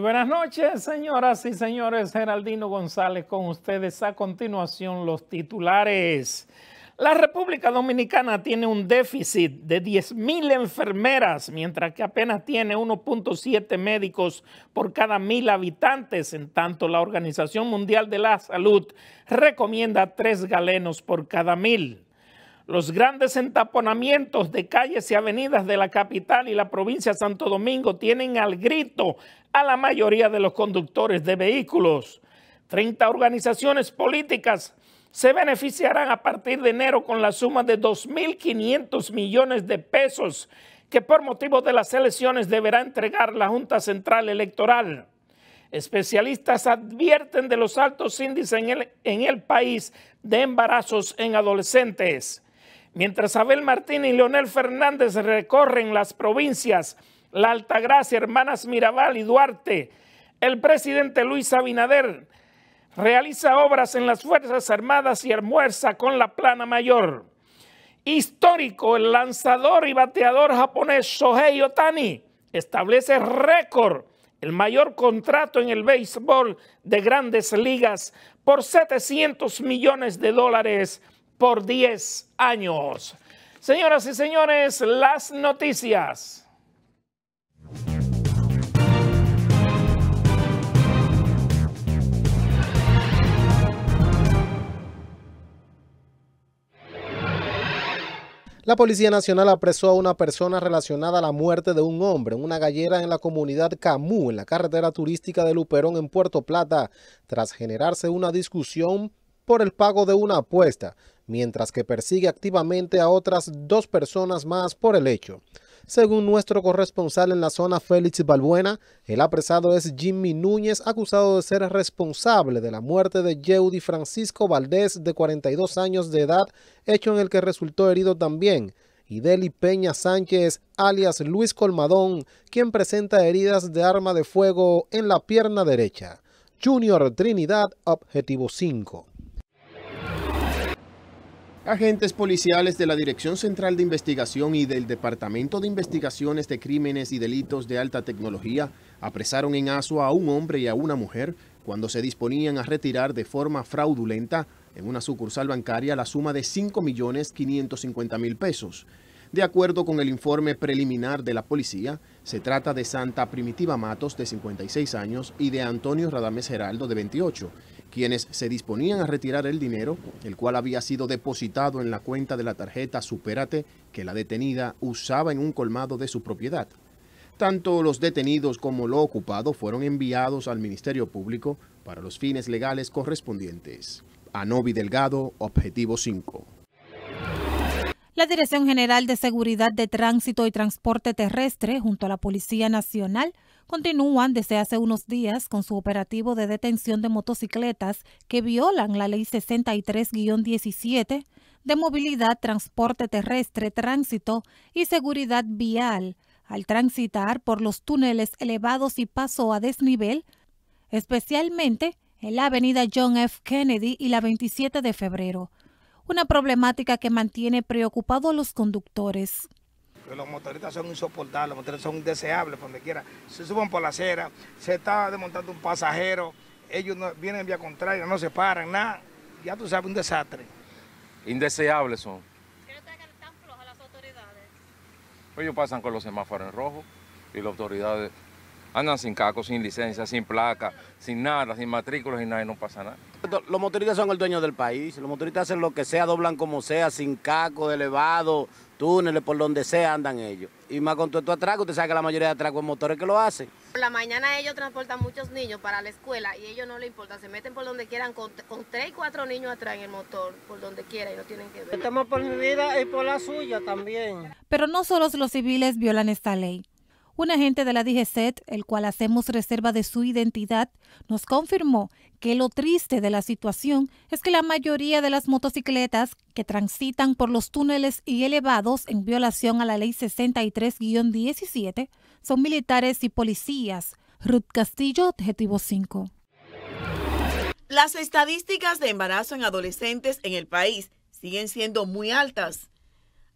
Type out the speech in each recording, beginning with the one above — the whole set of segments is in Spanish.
buenas noches, señoras y señores. Geraldino González con ustedes. A continuación, los titulares. La República Dominicana tiene un déficit de 10.000 enfermeras, mientras que apenas tiene 1.7 médicos por cada mil habitantes. En tanto, la Organización Mundial de la Salud recomienda tres galenos por cada mil los grandes entaponamientos de calles y avenidas de la capital y la provincia de Santo Domingo tienen al grito a la mayoría de los conductores de vehículos. 30 organizaciones políticas se beneficiarán a partir de enero con la suma de 2.500 millones de pesos que por motivo de las elecciones deberá entregar la Junta Central Electoral. Especialistas advierten de los altos índices en el país de embarazos en adolescentes. Mientras Abel Martín y Leonel Fernández recorren las provincias, La Altagracia, Hermanas Mirabal y Duarte, el presidente Luis Abinader realiza obras en las Fuerzas Armadas y almuerza con la plana mayor. Histórico, el lanzador y bateador japonés Shohei Otani establece récord, el mayor contrato en el béisbol de grandes ligas por 700 millones de dólares por 10 años. Señoras y señores, las noticias. La Policía Nacional apresó a una persona relacionada a la muerte de un hombre en una gallera en la comunidad Camú, en la carretera turística de Luperón en Puerto Plata, tras generarse una discusión por el pago de una apuesta mientras que persigue activamente a otras dos personas más por el hecho. Según nuestro corresponsal en la zona, Félix Balbuena, el apresado es Jimmy Núñez, acusado de ser responsable de la muerte de Yeudi Francisco Valdés, de 42 años de edad, hecho en el que resultó herido también, y Deli Peña Sánchez, alias Luis Colmadón, quien presenta heridas de arma de fuego en la pierna derecha. Junior Trinidad, objetivo 5. Agentes policiales de la Dirección Central de Investigación y del Departamento de Investigaciones de Crímenes y Delitos de Alta Tecnología apresaron en ASO a un hombre y a una mujer cuando se disponían a retirar de forma fraudulenta en una sucursal bancaria la suma de 5.550.000 pesos. De acuerdo con el informe preliminar de la policía, se trata de Santa Primitiva Matos, de 56 años, y de Antonio Radames Geraldo, de 28, quienes se disponían a retirar el dinero, el cual había sido depositado en la cuenta de la tarjeta Superate que la detenida usaba en un colmado de su propiedad. Tanto los detenidos como lo ocupado fueron enviados al Ministerio Público para los fines legales correspondientes. Anovi Delgado, Objetivo 5. La Dirección General de Seguridad de Tránsito y Transporte Terrestre, junto a la Policía Nacional, continúan desde hace unos días con su operativo de detención de motocicletas que violan la Ley 63-17 de movilidad, transporte terrestre, tránsito y seguridad vial al transitar por los túneles elevados y paso a desnivel, especialmente en la avenida John F. Kennedy y la 27 de febrero, una problemática que mantiene preocupado a los conductores los motoristas son insoportables, los motoristas son indeseables donde quiera. Se suben por la acera, se está desmontando un pasajero, ellos vienen en vía contraria, no se paran, nada. Ya tú sabes, un desastre. Indeseables son. las autoridades? Ellos pasan con los semáforos en rojo y las autoridades andan sin caco, sin licencia, sin placa, sin nada, sin matrículas, y nada y no pasa nada los motoristas son el dueño del país. Los motoristas hacen lo que sea, doblan como sea, sin caco, elevado, túneles, por donde sea andan ellos. Y más con todo esto atraco, usted sabe que la mayoría de atracos motores que lo hacen. Por la mañana ellos transportan muchos niños para la escuela y ellos no les importa, se meten por donde quieran con, tres y cuatro niños atrás en el motor, por donde quiera y no tienen que ver. Estamos por mi vida y por la suya también. Pero no solo los civiles violan esta ley. Un agente de la DGCET, el cual hacemos reserva de su identidad, nos confirmó que lo triste de la situación es que la mayoría de las motocicletas que transitan por los túneles y elevados en violación a la ley 63-17 son militares y policías. Ruth Castillo, Objetivo 5. Las estadísticas de embarazo en adolescentes en el país siguen siendo muy altas.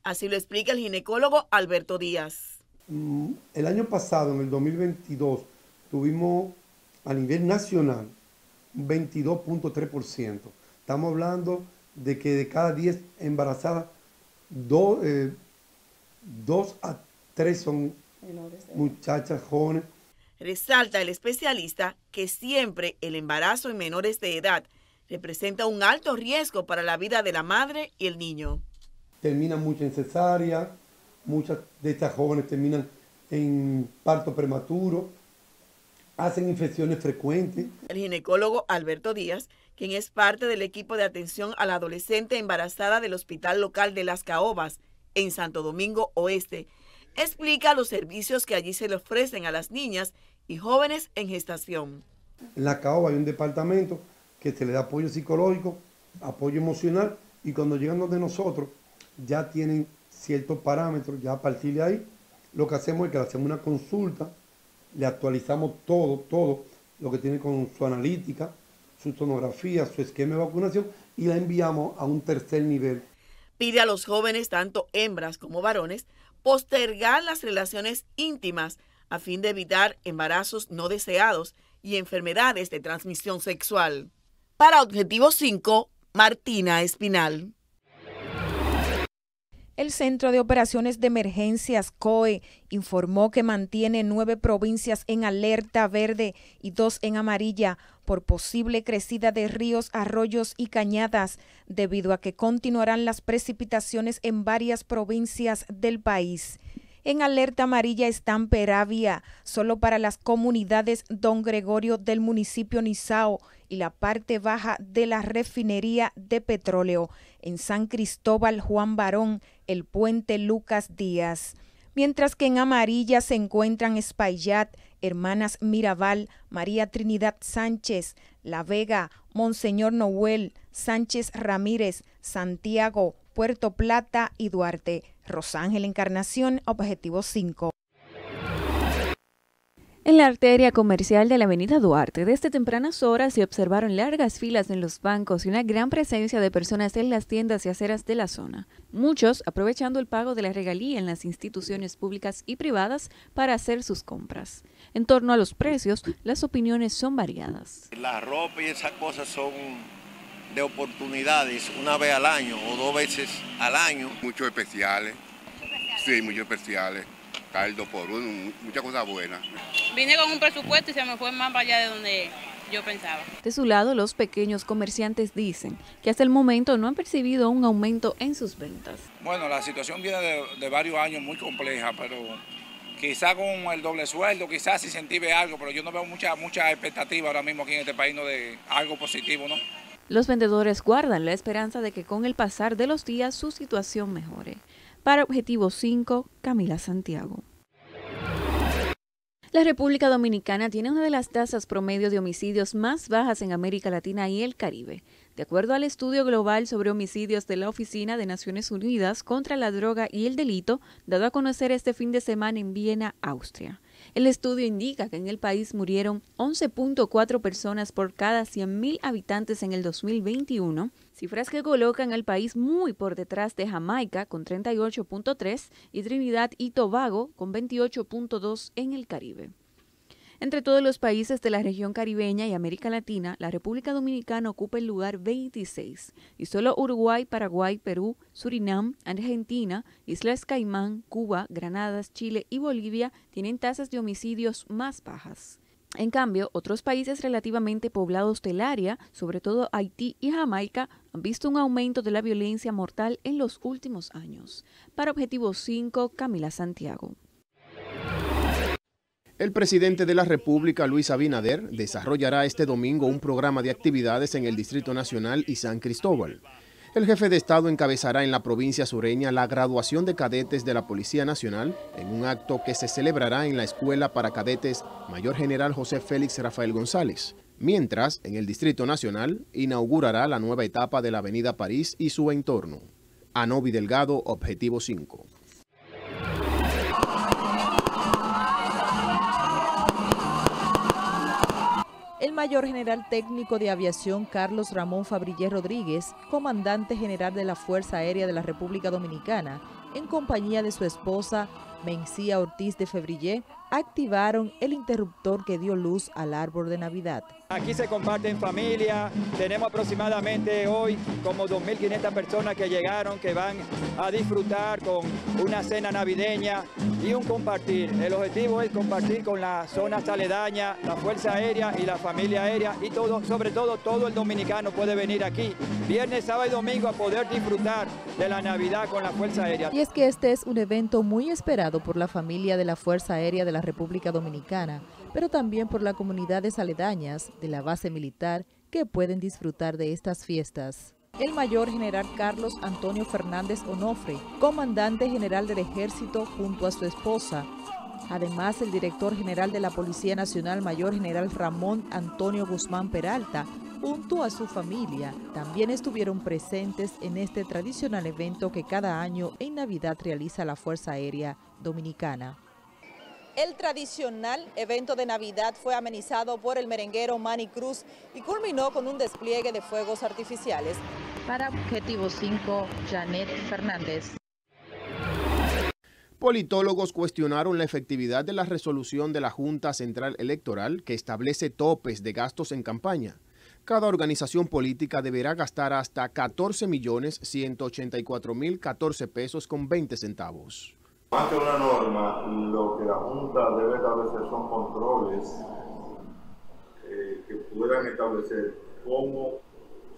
Así lo explica el ginecólogo Alberto Díaz Mm, el año pasado, en el 2022, tuvimos a nivel nacional 22.3%. Estamos hablando de que de cada 10 embarazadas, 2 eh, a 3 son muchachas jóvenes. Resalta el especialista que siempre el embarazo en menores de edad representa un alto riesgo para la vida de la madre y el niño. Termina mucho en cesárea, muchas de estas jóvenes terminan en parto prematuro, hacen infecciones frecuentes. El ginecólogo Alberto Díaz, quien es parte del equipo de atención a la adolescente embarazada del Hospital Local de Las Caobas, en Santo Domingo Oeste, explica los servicios que allí se le ofrecen a las niñas y jóvenes en gestación. En la CAOBA hay un departamento que se le da apoyo psicológico, apoyo emocional y cuando llegan donde nosotros ya tienen ciertos parámetros, ya a partir de ahí lo que hacemos es que le hacemos una consulta, le actualizamos todo, todo lo que tiene con su analítica, su tonografía, su esquema de vacunación y la enviamos a un tercer nivel. Pide a los jóvenes, tanto hembras como varones, postergar las relaciones íntimas a fin de evitar embarazos no deseados y enfermedades de transmisión sexual. Para Objetivo 5, Martina Espinal. El Centro de Operaciones de Emergencias COE informó que mantiene nueve provincias en alerta verde y dos en amarilla por posible crecida de ríos, arroyos y cañadas, debido a que continuarán las precipitaciones en varias provincias del país. En alerta amarilla están Peravia, solo para las comunidades Don Gregorio del municipio Nizao y la parte baja de la refinería de petróleo. En San Cristóbal Juan Barón, el puente Lucas Díaz. Mientras que en amarilla se encuentran Espaillat, Hermanas Mirabal, María Trinidad Sánchez, La Vega, Monseñor Noel, Sánchez Ramírez, Santiago, Puerto Plata y Duarte. Rosángel Encarnación, Objetivo 5. En la arteria comercial de la avenida Duarte, desde tempranas horas se observaron largas filas en los bancos y una gran presencia de personas en las tiendas y aceras de la zona, muchos aprovechando el pago de la regalía en las instituciones públicas y privadas para hacer sus compras. En torno a los precios, las opiniones son variadas. La ropa y esas cosas son de oportunidades una vez al año o dos veces al año. Muchos especiales. Sí, muchos especiales. Caldo por uno, muchas cosas buenas. Vine con un presupuesto y se me fue más allá de donde yo pensaba. De su lado, los pequeños comerciantes dicen que hasta el momento no han percibido un aumento en sus ventas. Bueno, la situación viene de, varios años muy compleja, pero quizá con el doble sueldo, quizás se incentive algo, pero yo no veo mucha, mucha expectativa ahora mismo aquí en este país de algo positivo, ¿no? Los vendedores guardan la esperanza de que con el pasar de los días su situación mejore. Para Objetivo 5, Camila Santiago. La República Dominicana tiene una de las tasas promedio de homicidios más bajas en América Latina y el Caribe, de acuerdo al estudio global sobre homicidios de la Oficina de Naciones Unidas contra la Droga y el Delito, dado a conocer este fin de semana en Viena, Austria. El estudio indica que en el país murieron 11.4 personas por cada 100.000 habitantes en el 2021, cifras que colocan al país muy por detrás de Jamaica con 38.3 y Trinidad y Tobago con 28.2 en el Caribe. Entre todos los países de la región caribeña y América Latina, la República Dominicana ocupa el lugar 26 y solo Uruguay, Paraguay, Perú, Surinam, Argentina, Islas Caimán, Cuba, Granadas, Chile y Bolivia tienen tasas de homicidios más bajas. En cambio, otros países relativamente poblados del área, sobre todo Haití y Jamaica, han visto un aumento de la violencia mortal en los últimos años. Para Objetivo 5, Camila Santiago. El presidente de la República, Luis Abinader, desarrollará este domingo un programa de actividades en el Distrito Nacional y San Cristóbal. El jefe de Estado encabezará en la provincia sureña la graduación de cadetes de la Policía Nacional en un acto que se celebrará en la Escuela para Cadetes Mayor General José Félix Rafael González. Mientras, en el Distrito Nacional, inaugurará la nueva etapa de la Avenida París y su entorno. Anovi Delgado, Objetivo 5. El mayor general técnico de aviación Carlos Ramón Fabrillé Rodríguez, comandante general de la Fuerza Aérea de la República Dominicana, en compañía de su esposa Mencía Ortiz de Febrillé activaron el interruptor que dio luz al árbol de Navidad. Aquí se comparten en familia, tenemos aproximadamente hoy como 2.500 personas que llegaron, que van a disfrutar con una cena navideña y un compartir. El objetivo es compartir con la zona aledañas, la Fuerza Aérea y la familia aérea y todo, sobre todo todo el dominicano puede venir aquí viernes, sábado y domingo a poder disfrutar de la Navidad con la Fuerza Aérea. Y es que este es un evento muy esperado por la familia de la Fuerza Aérea de la República Dominicana, pero también por las comunidades aledañas de la base militar que pueden disfrutar de estas fiestas. El mayor general Carlos Antonio Fernández Onofre, comandante general del ejército junto a su esposa, Además, el director general de la Policía Nacional, Mayor General Ramón Antonio Guzmán Peralta, junto a su familia, también estuvieron presentes en este tradicional evento que cada año en Navidad realiza la Fuerza Aérea dominicana. El tradicional evento de Navidad fue amenizado por el merenguero Manny Cruz y culminó con un despliegue de fuegos artificiales. Para Objetivo 5, Janet Fernández. Politólogos cuestionaron la efectividad de la resolución de la Junta Central Electoral que establece topes de gastos en campaña. Cada organización política deberá gastar hasta 14.184.014 pesos con 20 centavos. Más que una norma, lo que la Junta debe establecer son controles eh, que puedan establecer cómo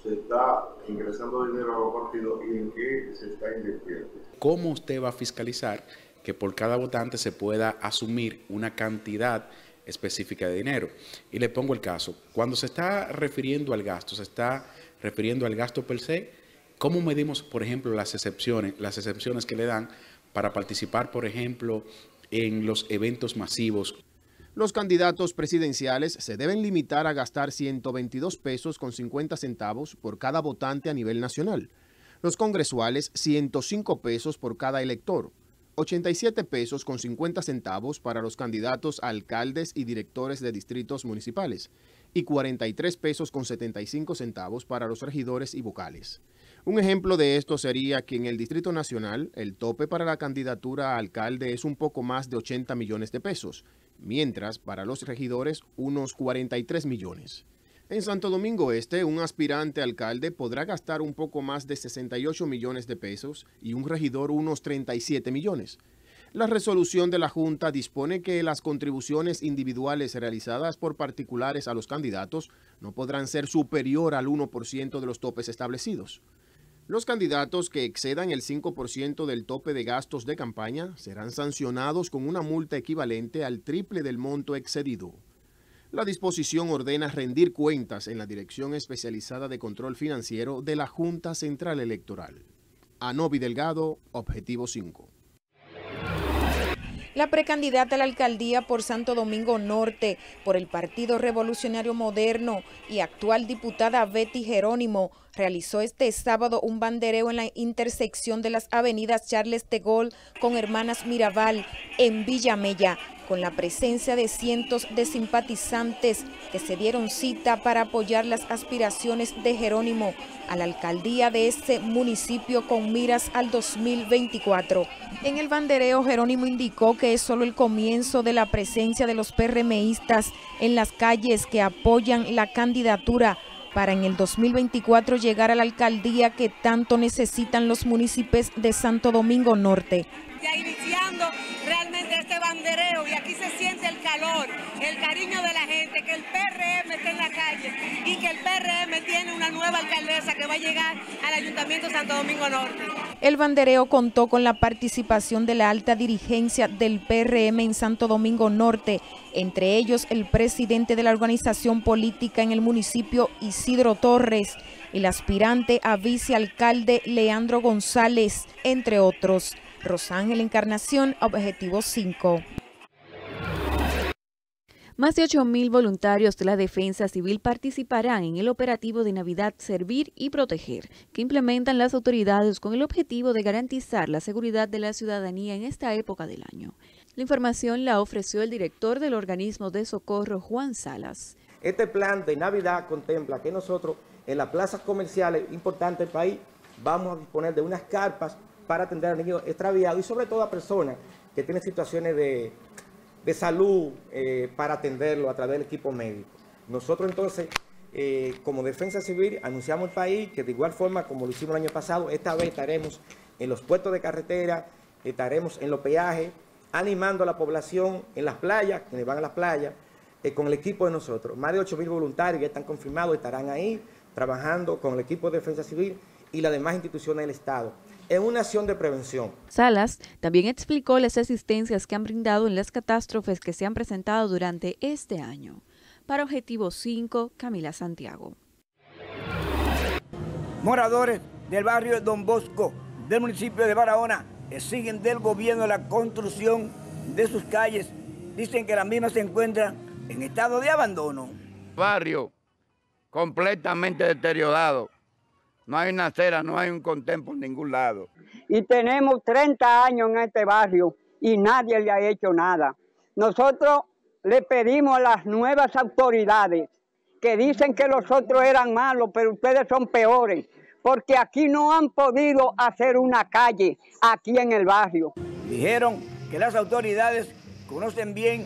se está ingresando dinero a los partidos y en qué se está invirtiendo. ¿Cómo usted va a fiscalizar que por cada votante se pueda asumir una cantidad específica de dinero? Y le pongo el caso. Cuando se está refiriendo al gasto, se está refiriendo al gasto per se, ¿cómo medimos, por ejemplo, las excepciones, las excepciones que le dan para participar, por ejemplo, en los eventos masivos. Los candidatos presidenciales se deben limitar a gastar 122 pesos con 50 centavos por cada votante a nivel nacional. Los congresuales 105 pesos por cada elector, 87 pesos con 50 centavos para los candidatos a alcaldes y directores de distritos municipales y 43 pesos con 75 centavos para los regidores y vocales. Un ejemplo de esto sería que en el Distrito Nacional el tope para la candidatura a alcalde es un poco más de 80 millones de pesos, mientras para los regidores unos 43 millones. En Santo Domingo Este, un aspirante alcalde podrá gastar un poco más de 68 millones de pesos y un regidor unos 37 millones. La resolución de la Junta dispone que las contribuciones individuales realizadas por particulares a los candidatos no podrán ser superior al 1% de los topes establecidos. Los candidatos que excedan el 5% del tope de gastos de campaña serán sancionados con una multa equivalente al triple del monto excedido. La disposición ordena rendir cuentas en la Dirección Especializada de Control Financiero de la Junta Central Electoral. Anovi Delgado, Objetivo 5 la precandidata a la alcaldía por Santo Domingo Norte por el Partido Revolucionario Moderno y actual diputada Betty Jerónimo realizó este sábado un bandereo en la intersección de las avenidas Charles de Gaulle con Hermanas Mirabal en Villamella con la presencia de cientos de simpatizantes que se dieron cita para apoyar las aspiraciones de Jerónimo a la alcaldía de este municipio con miras al 2024. En el bandereo, Jerónimo indicó que es solo el comienzo de la presencia de los PRMistas en las calles que apoyan la candidatura para en el 2024 llegar a la alcaldía que tanto necesitan los municipios de Santo Domingo Norte y aquí se siente el calor, el cariño de la gente, que el PRM está en la calle y que el PRM tiene una nueva alcaldesa que va a llegar al Ayuntamiento Santo Domingo Norte. El bandereo contó con la participación de la alta dirigencia del PRM en Santo Domingo Norte, entre ellos el presidente de la organización política en el municipio Isidro Torres, el aspirante a vicealcalde Leandro González, entre otros. Rosángel Encarnación, Objetivo 5. Más de 8.000 voluntarios de la Defensa Civil participarán en el operativo de Navidad Servir y Proteger, que implementan las autoridades con el objetivo de garantizar la seguridad de la ciudadanía en esta época del año. La información la ofreció el director del organismo de socorro, Juan Salas. Este plan de Navidad contempla que nosotros en las plazas comerciales importantes del país vamos a disponer de unas carpas para atender a niños extraviados y sobre todo a personas que tienen situaciones de, salud eh, para atenderlo a través del equipo médico. Nosotros entonces, eh, como Defensa Civil, anunciamos al país que de igual forma, como lo hicimos el año pasado, esta vez estaremos en los puestos de carretera, estaremos en los peajes, animando a la población en las playas, quienes van a las playas, eh, con el equipo de nosotros. Más de 8 mil voluntarios ya están confirmados, estarán ahí trabajando con el equipo de Defensa Civil y las demás instituciones del Estado en una acción de prevención. Salas también explicó las asistencias que han brindado en las catástrofes que se han presentado durante este año. Para Objetivo 5, Camila Santiago. Moradores del barrio Don Bosco del municipio de Barahona exigen del gobierno la construcción de sus calles. Dicen que las mismas se encuentran en estado de abandono. Barrio completamente deteriorado no hay una no hay un contempo en ningún lado. Y tenemos 30 años en este barrio y nadie le ha hecho nada. Nosotros le pedimos a las nuevas autoridades que dicen que los otros eran malos, pero ustedes son peores, porque aquí no han podido hacer una calle, aquí en el barrio. Dijeron que las autoridades conocen bien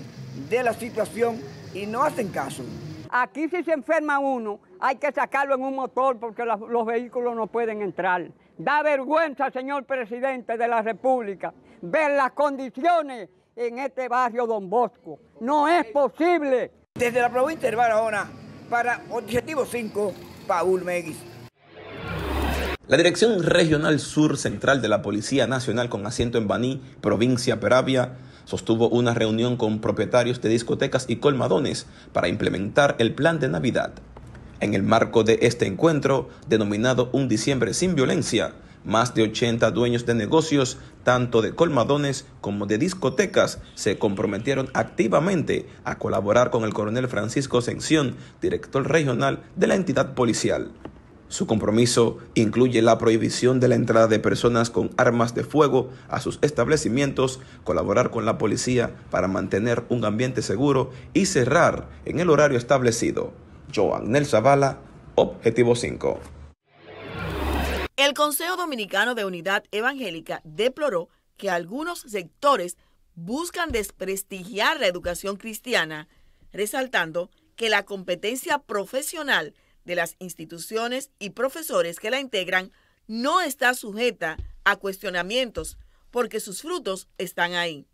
de la situación y no hacen caso. Aquí si se enferma uno, hay que sacarlo en un motor porque los vehículos no pueden entrar. Da vergüenza, señor presidente de la República, ver las condiciones en este barrio Don Bosco. No es posible. Desde la provincia de Barahona, para Objetivo 5, Paul Meguis. La Dirección Regional Sur Central de la Policía Nacional con asiento en Baní, provincia Peravia, sostuvo una reunión con propietarios de discotecas y colmadones para implementar el plan de Navidad. En el marco de este encuentro, denominado Un Diciembre sin Violencia, más de 80 dueños de negocios, tanto de colmadones como de discotecas, se comprometieron activamente a colaborar con el coronel Francisco Sención, director regional de la entidad policial. Su compromiso incluye la prohibición de la entrada de personas con armas de fuego a sus establecimientos, colaborar con la policía para mantener un ambiente seguro y cerrar en el horario establecido. Nelson Zavala, Objetivo 5. El Consejo Dominicano de Unidad Evangélica deploró que algunos sectores buscan desprestigiar la educación cristiana, resaltando que la competencia profesional de las instituciones y profesores que la integran no está sujeta a cuestionamientos porque sus frutos están ahí.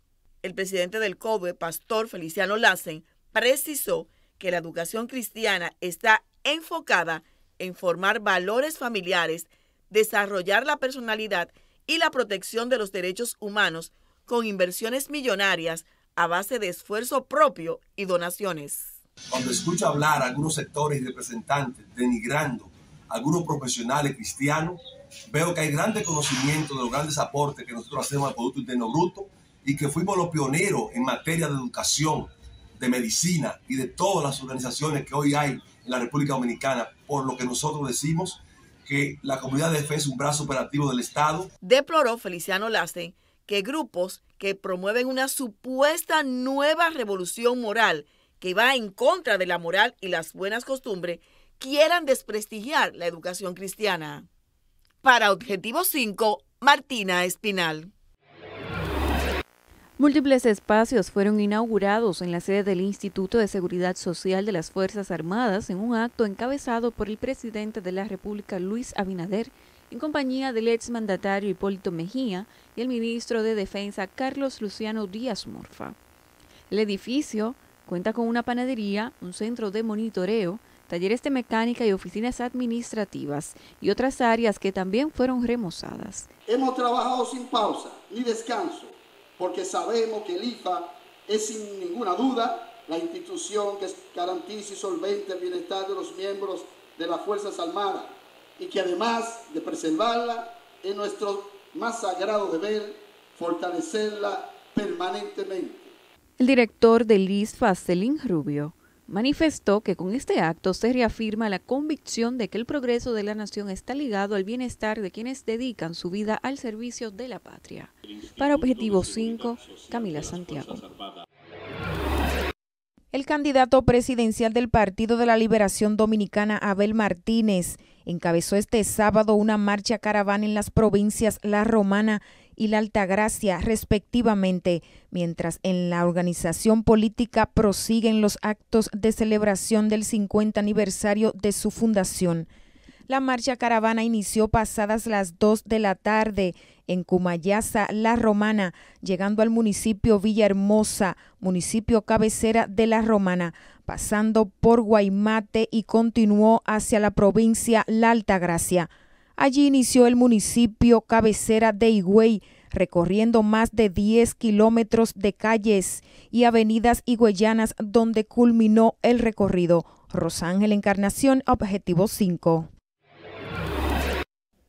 El presidente del COBE, pastor Feliciano Lassen, precisó que la educación cristiana está enfocada en formar valores familiares, desarrollar la personalidad y la protección de los derechos humanos con inversiones millonarias a base de esfuerzo propio y donaciones. Cuando escucho hablar a algunos sectores y representantes denigrando a algunos profesionales cristianos, veo que hay grande conocimiento de los grandes aportes que nosotros hacemos al Producto Interno Bruto y que fuimos los pioneros en materia de educación de medicina y de todas las organizaciones que hoy hay en la República Dominicana, por lo que nosotros decimos que la comunidad de fe es un brazo operativo del Estado. Deploró Feliciano Lassen que grupos que promueven una supuesta nueva revolución moral que va en contra de la moral y las buenas costumbres quieran desprestigiar la educación cristiana. Para Objetivo 5, Martina Espinal. Múltiples espacios fueron inaugurados en la sede del Instituto de Seguridad Social de las Fuerzas Armadas en un acto encabezado por el presidente de la República, Luis Abinader, en compañía del exmandatario Hipólito Mejía y el ministro de Defensa, Carlos Luciano Díaz Morfa. El edificio cuenta con una panadería, un centro de monitoreo, talleres de mecánica y oficinas administrativas y otras áreas que también fueron remozadas. Hemos trabajado sin pausa ni descanso porque sabemos que el IFA es sin ninguna duda la institución que garantiza y solvente el bienestar de los miembros de las Fuerzas Armadas y que además de preservarla, es nuestro más sagrado deber fortalecerla permanentemente. El director del ISFA, Celín Rubio, manifestó que con este acto se reafirma la convicción de que el progreso de la nación está ligado al bienestar de quienes dedican su vida al servicio de la patria. Para Objetivo 5, Camila Santiago. El candidato presidencial del Partido de la Liberación Dominicana, Abel Martínez, encabezó este sábado una marcha caravana en las provincias La Romana y la Altagracia, respectivamente, mientras en la organización política prosiguen los actos de celebración del 50 aniversario de su fundación. La marcha caravana inició pasadas las 2 de la tarde en Cumayaza, La Romana, llegando al municipio Villahermosa, municipio cabecera de La Romana, pasando por Guaymate y continuó hacia la provincia La Altagracia. Allí inició el municipio cabecera de Higüey, recorriendo más de 10 kilómetros de calles y avenidas higüeyanas donde culminó el recorrido. Rosángel Encarnación, Objetivo 5.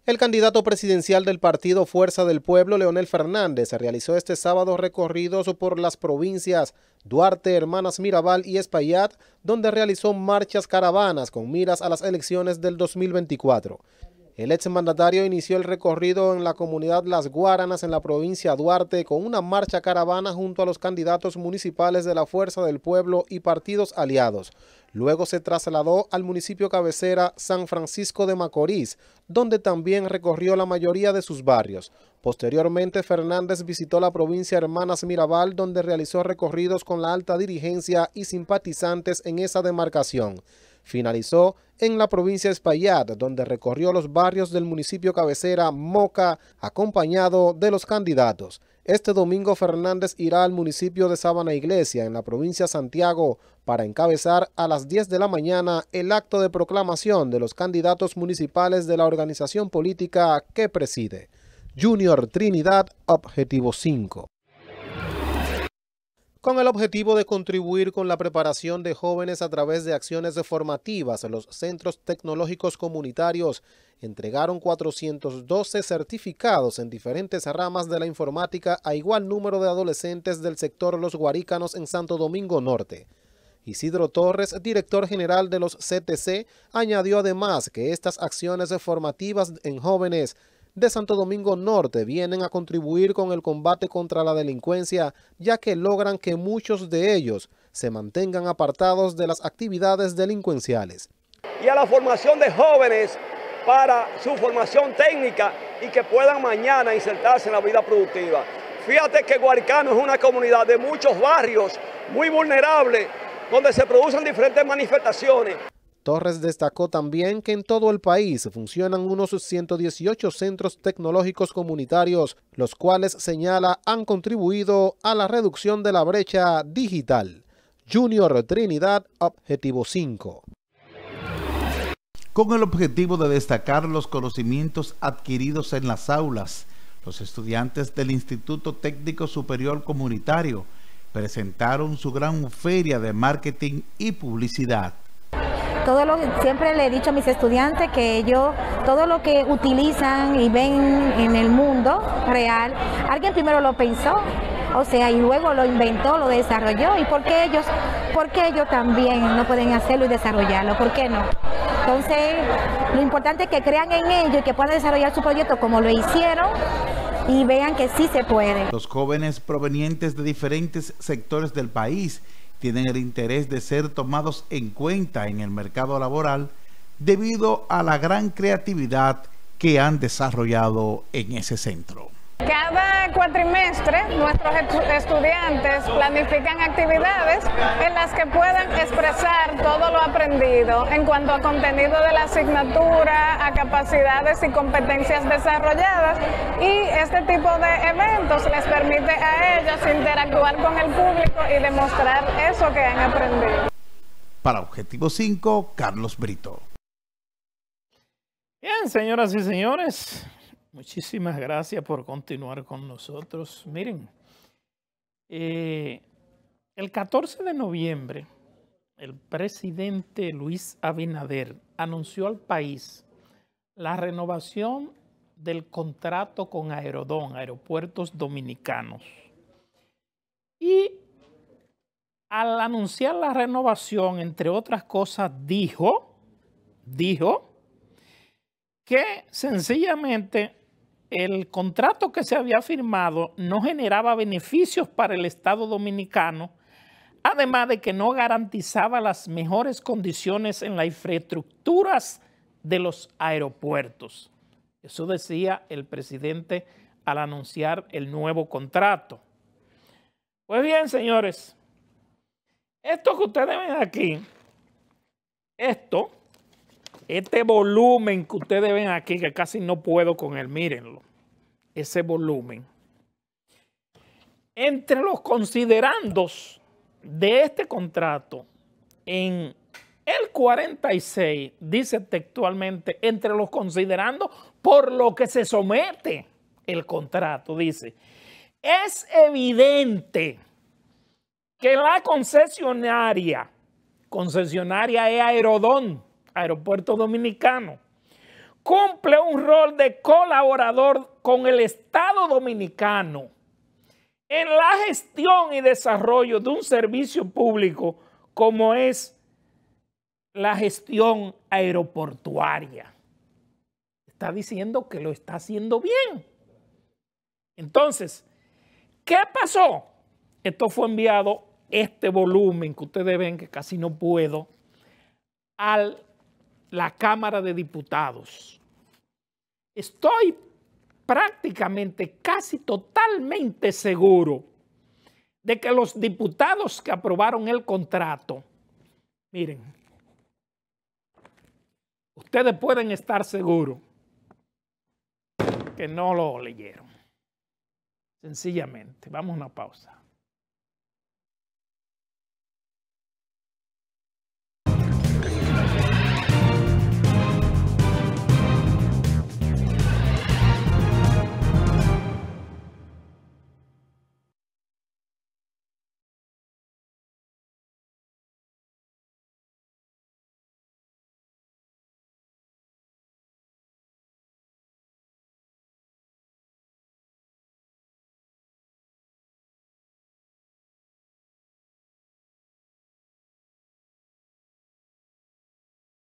El candidato presidencial del partido Fuerza del Pueblo, Leonel Fernández, realizó este sábado recorridos por las provincias Duarte, Hermanas Mirabal y Espaillat, donde realizó marchas caravanas con miras a las elecciones del 2024. El exmandatario inició el recorrido en la comunidad Las Guaranas en la provincia Duarte con una marcha caravana junto a los candidatos municipales de la Fuerza del Pueblo y partidos aliados. Luego se trasladó al municipio cabecera San Francisco de Macorís, donde también recorrió la mayoría de sus barrios. Posteriormente, Fernández visitó la provincia Hermanas Mirabal, donde realizó recorridos con la alta dirigencia y simpatizantes en esa demarcación. Finalizó en la provincia de Espaillat, donde recorrió los barrios del municipio cabecera Moca, acompañado de los candidatos. Este domingo Fernández irá al municipio de Sabana Iglesia, en la provincia de Santiago, para encabezar a las 10 de la mañana el acto de proclamación de los candidatos municipales de la organización política que preside. Junior Trinidad, Objetivo 5 con el objetivo de contribuir con la preparación de jóvenes a través de acciones formativas en los centros tecnológicos comunitarios. Entregaron 412 certificados en diferentes ramas de la informática a igual número de adolescentes del sector Los guaricanos en Santo Domingo Norte. Isidro Torres, director general de los CTC, añadió además que estas acciones formativas en jóvenes de Santo Domingo Norte vienen a contribuir con el combate contra la delincuencia, ya que logran que muchos de ellos se mantengan apartados de las actividades delincuenciales. Y a la formación de jóvenes para su formación técnica y que puedan mañana insertarse en la vida productiva. Fíjate que Guaricano es una comunidad de muchos barrios muy vulnerables, donde se producen diferentes manifestaciones. Torres destacó también que en todo el país funcionan unos 118 centros tecnológicos comunitarios, los cuales señala han contribuido a la reducción de la brecha digital. Junior Trinidad, Objetivo 5 con el objetivo de destacar los conocimientos adquiridos en las aulas. Los estudiantes del Instituto Técnico Superior Comunitario presentaron su gran feria de marketing y publicidad siempre le he dicho a mis estudiantes que ellos, todo lo que utilizan y ven en el mundo real, alguien primero lo pensó, o sea, y luego lo inventó, lo desarrolló, y por ellos, por qué ellos también no pueden hacerlo y desarrollarlo, ¿por qué no? Entonces, lo importante es que crean en ello y que puedan desarrollar su proyecto como lo hicieron y vean que sí se puede. Los jóvenes provenientes de diferentes sectores del país tienen el interés de ser tomados en cuenta en el mercado laboral debido a la gran creatividad que han desarrollado en ese centro. Cada cuatrimestre nuestros estudiantes planifican actividades en las que puedan expresar todo lo aprendido en cuanto a contenido de la asignatura, a capacidades y competencias desarrolladas y este tipo de eventos les permite a ellos interactuar con el público y demostrar eso que han aprendido. Para Objetivo 5, Carlos Brito. Bien, señoras y señores, Muchísimas gracias por continuar con nosotros. Miren, eh, el 14 de noviembre, el presidente Luis Abinader anunció al país la renovación del contrato con Aerodón, Aeropuertos Dominicanos. Y al anunciar la renovación, entre otras cosas, dijo, dijo que sencillamente el contrato que se había firmado no generaba beneficios para el Estado dominicano, además de que no garantizaba las mejores condiciones en las infraestructuras de los aeropuertos. Eso decía el presidente al anunciar el nuevo contrato. Pues bien, señores, esto que ustedes ven aquí, esto este volumen que ustedes ven aquí, que casi no puedo con él, mírenlo. Ese volumen. Entre los considerandos de este contrato, en el 46 dice textualmente, entre los considerandos por lo que se somete el contrato, dice, es evidente que la concesionaria, concesionaria es Aerodón, Aeropuerto Dominicano, cumple un rol de colaborador con el Estado Dominicano en la gestión y desarrollo de un servicio público como es la gestión aeroportuaria. Está diciendo que lo está haciendo bien. Entonces, ¿qué pasó? Esto fue enviado, este volumen que ustedes ven que casi no puedo, al la Cámara de Diputados. Estoy prácticamente, casi totalmente seguro de que los diputados que aprobaron el contrato, miren, ustedes pueden estar seguros que no lo leyeron. Sencillamente, vamos a una pausa.